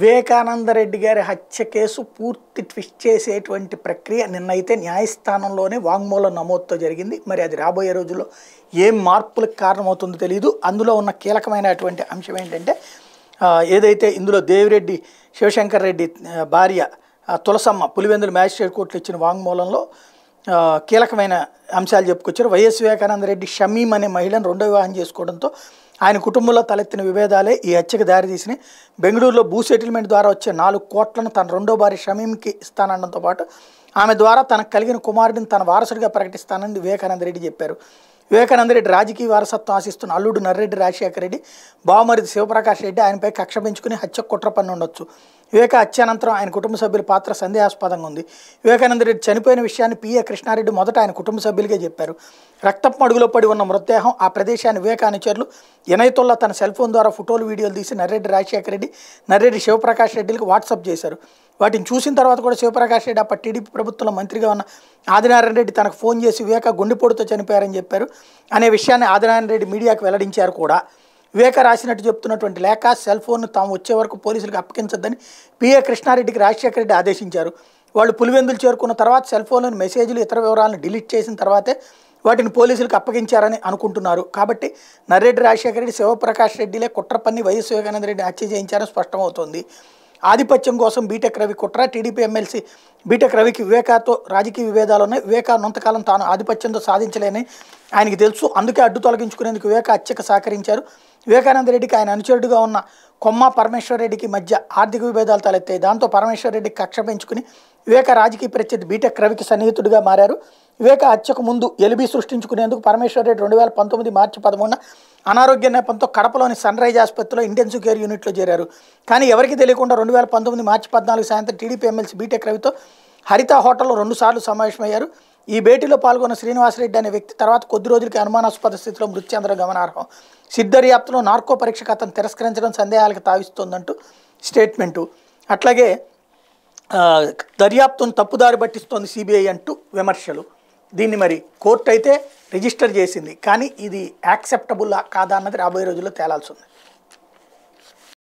వివేకానందరెడ్డి గారి హత్య కేసు పూర్తి ట్విస్ట్ చేసేటువంటి ప్రక్రియ నిన్నైతే న్యాయస్థానంలోనే వాంగ్మూలం నమోదుతో జరిగింది మరి అది రాబోయే రోజుల్లో ఏం మార్పులకు కారణమవుతుందో తెలియదు అందులో ఉన్న కీలకమైనటువంటి అంశం ఏంటంటే ఏదైతే ఇందులో దేవిరెడ్డి శివశంకర్ రెడ్డి భార్య తులసమ్మ పులివెందుల మ్యాజిస్ట్రేట్ కోర్టులు ఇచ్చిన వాంగ్మూలంలో కీలకమైన అంశాలు చెప్పుకొచ్చారు వైఎస్ వివేకానందరెడ్డి షమీం అనే మహిళను రెండో వివాహం చేసుకోవడంతో ఆయన కుటుంబంలో తలెత్తిన విభేదాలే ఈ హత్యకు దారితీసినాయి బెంగళూరులో భూ సెటిల్మెంట్ ద్వారా వచ్చే నాలుగు కోట్లను తన రెండో భార్య షమీంకి ఇస్తానడంతో పాటు ఆమె ద్వారా తనకు కలిగిన కుమారుడిని తన వారసుడిగా ప్రకటిస్తానని వివేకానంద రెడ్డి చెప్పారు వివేకానంద రెడ్డి రాజకీయ వారసత్వం ఆశిస్తున్న అల్లుడు నర్రెడ్డి రాజశేఖర రెడ్డి బావమరిది శివప్రకాష్ రెడ్డి ఆయనపై కక్ష పెంచుకుని హత్య కుట్ర పన్నుండొచ్చు వివేక అనంతరం ఆయన కుటుంబ సభ్యుల పాత్ర సందేహాస్పదంగా ఉంది వివేకానంద రెడ్డి చనిపోయిన విషయాన్ని పిఏ కృష్ణారెడ్డి మొదట ఆయన కుటుంబ సభ్యులకే చెప్పారు రక్తపు మడుగులో పడి ఉన్న మృతదేహం ఆ ప్రదేశాన్ని వివేక అనుచరులు ఇనయతుల్లా తన సెల్ ఫోన్ ద్వారా ఫోటోలు వీడియోలు తీసి నర్రెడ్డి రాజశేఖర రెడ్డి నర్రెడ్డి శివప్రకాష్ రెడ్డికి వాట్సాప్ చేశారు వాటిని చూసిన తర్వాత కూడా శివప్రకాష్ రెడ్డి అప్పటి టీడీపీ ప్రభుత్వంలో మంత్రిగా ఉన్న ఆదినారాయణ రెడ్డి తనకు ఫోన్ చేసి వివేక గుండెపోటుతో చనిపోయారని చెప్పారు అనే విషయాన్ని ఆదినారాయణ రెడ్డి మీడియాకు వెల్లడించారు కూడా వివేక రాసినట్టు చెప్తున్నటువంటి లేఖ సెల్ ఫోన్ను తాము వచ్చే వరకు పోలీసులకు అప్పగించొద్దని పిఏ కృష్ణారెడ్డికి రాజశేఖర రెడ్డి ఆదేశించారు వాళ్ళు పులివెందులు చేరుకున్న తర్వాత సెల్ ఫోన్లోని మెసేజ్లు ఇతర వివరాలను డిలీట్ చేసిన తర్వాతే వాటిని పోలీసులకు అప్పగించారని అనుకుంటున్నారు కాబట్టి నర్రెడ్డి రాజశేఖర రెడ్డి శివప్రకాష్ రెడ్డిలే కుట్రపన్ని వైఎస్ వివేకానంద రెడ్డి హత్య చేయించారని స్పష్టమవుతోంది ఆధిపత్యం కోసం బీటెక్ రవి కుట్ర టీడీపీ ఎమ్మెల్సీ బీటెక్ రవికి వివేకాతో రాజకీయ విభేదాలు ఉన్నాయి వివేకా నొంతకాలం తాను ఆధిపత్యంతో సాధించలేని ఆయనకి తెలుసు అందుకే అడ్డు తొలగించుకునేందుకు వివేక అత్యక సహకరించారు వివేకానంద రెడ్డికి ఆయన అనుచరుడుగా ఉన్న కొమ్మ పరమేశ్వర రెడ్డికి మధ్య ఆర్థిక విభేదాలు తలెత్తాయి దాంతో పరమేశ్వర రెడ్డికి కక్ష పెంచుకుని వివేక రాజకీయ ప్రత్యర్థి బీటెక్ రవికి సన్నిహితుడిగా మారారు వివేక హత్యకు ముందు ఎలిబి సృష్టించుకునేందుకు పరమేశ్వర రెడ్డి రెండు వేల పంతొమ్మిది మార్చి పదమూడున అనారోగ్య నేపంతో కడపలోని సన్ రైజ్ ఆసుపత్రిలో ఇంటెన్సివ్ కేర్ యూనిట్లో చేరారు కానీ ఎవరికి తెలియకుండా రెండు వేల పంతొమ్మిది మార్చి పద్నాలుగు సాయంత్రం టీడీపీ ఎమ్మెల్సీ బీటెక్ రవితో హరిత హోటల్లో రెండుసార్లు సమావేశమయ్యారు ఈ భేటీలో పాల్గొన్న శ్రీనివాసరెడ్డి అనే వ్యక్తి తర్వాత కొద్ది రోజులకి అనుమానాస్పద స్థితిలో మృతి చెందడం గమనార్హం సిద్ధర్యాప్తలో నార్కో పరీక్షకు అతను తిరస్కరించడం సందేహాలకు తావిస్తోందంటూ స్టేట్మెంటు అట్లాగే దర్యాప్తును తప్పుదారి పట్టిస్తోంది సిబిఐ అంటూ విమర్శలు దీన్ని మరి కోర్టు అయితే రిజిస్టర్ చేసింది కానీ ఇది యాక్సెప్టబుల్ కాదా అన్నది రాబోయే రోజుల్లో తేలాల్సి ఉంది